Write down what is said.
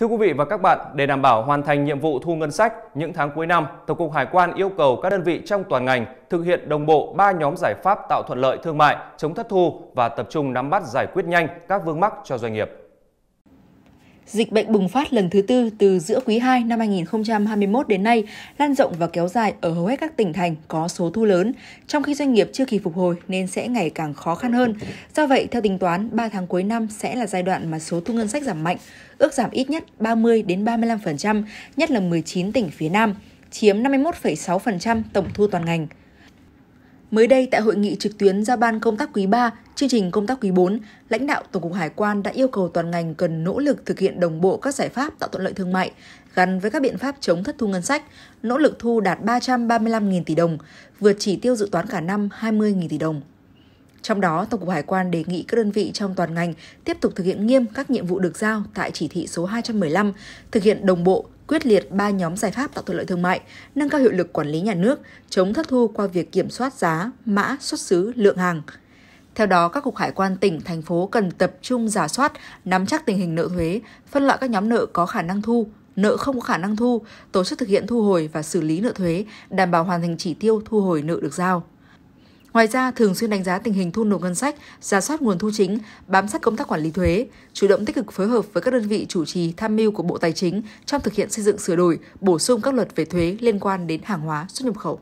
Thưa quý vị và các bạn, để đảm bảo hoàn thành nhiệm vụ thu ngân sách những tháng cuối năm, Tổng cục Hải quan yêu cầu các đơn vị trong toàn ngành thực hiện đồng bộ 3 nhóm giải pháp tạo thuận lợi thương mại, chống thất thu và tập trung nắm bắt giải quyết nhanh các vướng mắc cho doanh nghiệp. Dịch bệnh bùng phát lần thứ tư từ giữa quý 2 năm 2021 đến nay lan rộng và kéo dài ở hầu hết các tỉnh thành có số thu lớn, trong khi doanh nghiệp chưa kỳ phục hồi nên sẽ ngày càng khó khăn hơn. Do vậy, theo tính toán, 3 tháng cuối năm sẽ là giai đoạn mà số thu ngân sách giảm mạnh, ước giảm ít nhất 30 đến 35%, nhất là 19 tỉnh phía Nam, chiếm 51,6% tổng thu toàn ngành. Mới đây tại hội nghị trực tuyến ra ban công tác quý 3, chương trình công tác quý 4, lãnh đạo Tổng cục Hải quan đã yêu cầu toàn ngành cần nỗ lực thực hiện đồng bộ các giải pháp tạo thuận lợi thương mại gắn với các biện pháp chống thất thu ngân sách, nỗ lực thu đạt 335.000 tỷ đồng, vượt chỉ tiêu dự toán cả năm 20.000 tỷ đồng. Trong đó, Tổng cục Hải quan đề nghị các đơn vị trong toàn ngành tiếp tục thực hiện nghiêm các nhiệm vụ được giao tại chỉ thị số 215, thực hiện đồng bộ, quyết liệt ba nhóm giải pháp tạo thuận lợi thương mại, nâng cao hiệu lực quản lý nhà nước, chống thất thu qua việc kiểm soát giá, mã, xuất xứ, lượng hàng. Theo đó, các cục hải quan tỉnh, thành phố cần tập trung giả soát, nắm chắc tình hình nợ thuế, phân loại các nhóm nợ có khả năng thu, nợ không có khả năng thu, tổ chức thực hiện thu hồi và xử lý nợ thuế, đảm bảo hoàn thành chỉ tiêu thu hồi nợ được giao. Ngoài ra, thường xuyên đánh giá tình hình thu nộp ngân sách, giả soát nguồn thu chính, bám sát công tác quản lý thuế, chủ động tích cực phối hợp với các đơn vị chủ trì tham mưu của Bộ Tài chính trong thực hiện xây dựng sửa đổi, bổ sung các luật về thuế liên quan đến hàng hóa xuất nhập khẩu.